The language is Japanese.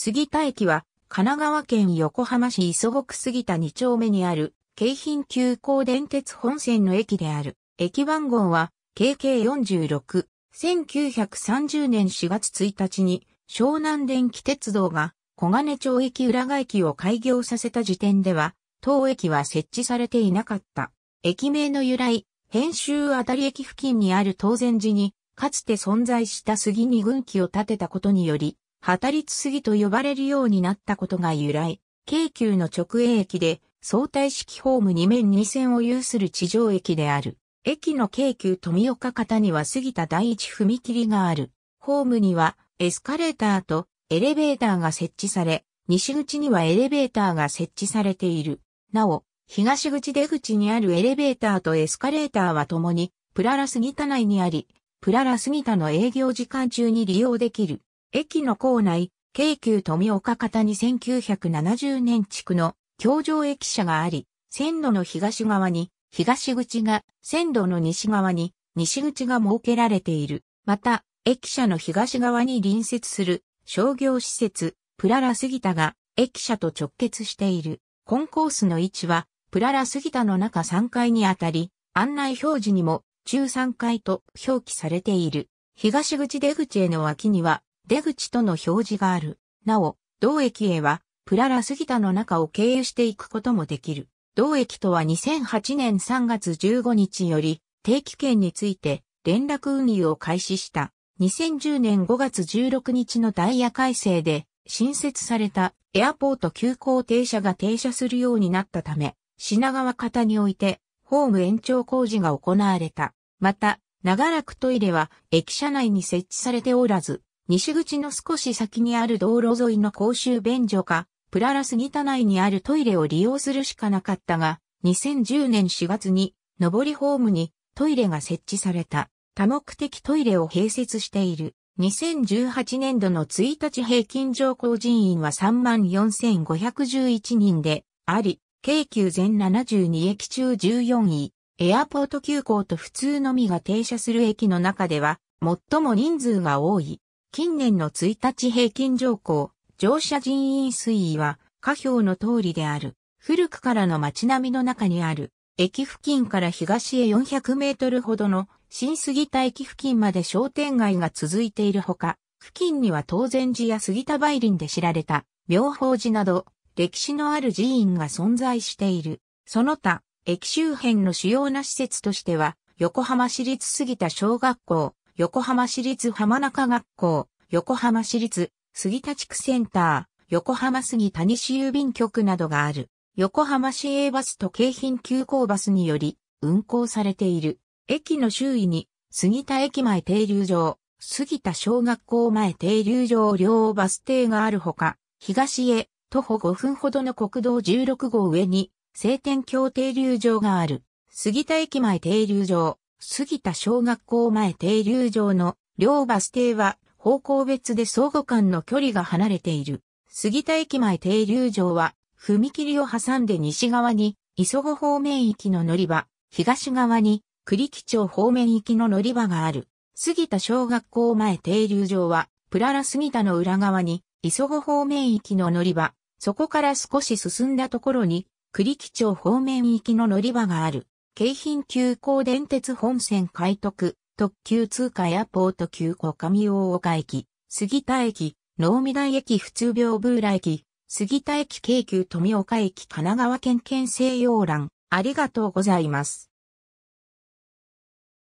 杉田駅は、神奈川県横浜市磯国杉田2丁目にある、京浜急行電鉄本線の駅である。駅番号は、KK46。1930年4月1日に、湘南電気鉄道が、小金町駅裏側駅を開業させた時点では、当駅は設置されていなかった。駅名の由来、編集あたり駅付近にある当然寺に、かつて存在した杉二軍機を建てたことにより、りつすぎと呼ばれるようになったことが由来、京急の直営駅で相対式ホーム2面2線を有する地上駅である。駅の京急富岡方には杉田第一踏切がある。ホームにはエスカレーターとエレベーターが設置され、西口にはエレベーターが設置されている。なお、東口出口にあるエレベーターとエスカレーターは共に、プララ杉田内にあり、プララ杉田の営業時間中に利用できる。駅の構内、京急富岡方に1970年築の橋上駅舎があり、線路の東側に東口が、線路の西側に西口が設けられている。また、駅舎の東側に隣接する商業施設、プララ杉田が駅舎と直結している。コンコースの位置は、プララ杉田の中3階にあたり、案内表示にも中3階と表記されている。東口出口への脇には、出口との表示がある。なお、同駅へは、プララ杉田の中を経由していくこともできる。同駅とは2008年3月15日より、定期券について、連絡運輸を開始した。2010年5月16日のダイヤ改正で、新設されたエアポート急行停車が停車するようになったため、品川方において、ホーム延長工事が行われた。また、長らくトイレは駅舎内に設置されておらず、西口の少し先にある道路沿いの公衆便所か、プララスギタ内にあるトイレを利用するしかなかったが、2010年4月に、上りホームにトイレが設置された、多目的トイレを併設している。2018年度の1日平均乗降人員は34,511人で、あり、京急全72駅中14位、エアポート急行と普通のみが停車する駅の中では、最も人数が多い。近年の1日平均乗降、乗車人員推移は、下表の通りである。古くからの街並みの中にある、駅付近から東へ400メートルほどの新杉田駅付近まで商店街が続いているほか、付近には東禅寺や杉田梅林で知られた、妙法寺など、歴史のある寺院が存在している。その他、駅周辺の主要な施設としては、横浜市立杉田小学校、横浜市立浜中学校、横浜市立杉田地区センター、横浜杉田西郵便局などがある、横浜市営バスと京浜急行バスにより運行されている。駅の周囲に、杉田駅前停留場、杉田小学校前停留場両バス停があるほか、東へ徒歩5分ほどの国道16号上に、晴天橋停留場がある。杉田駅前停留場、杉田小学校前停留場の両バス停は方向別で相互間の距離が離れている。杉田駅前停留場は踏切を挟んで西側に磯子方面行きの乗り場、東側に栗木町方面行きの乗り場がある。杉田小学校前停留場はプララ杉田の裏側に磯子方面行きの乗り場、そこから少し進んだところに栗木町方面行きの乗り場がある。京浜急行電鉄本線開徳、特急通過エアポート急行上大岡駅、杉田駅、能見台駅普通病ブーラ駅、杉田駅京急富岡駅神奈川県県西洋蘭。ありがとうございます。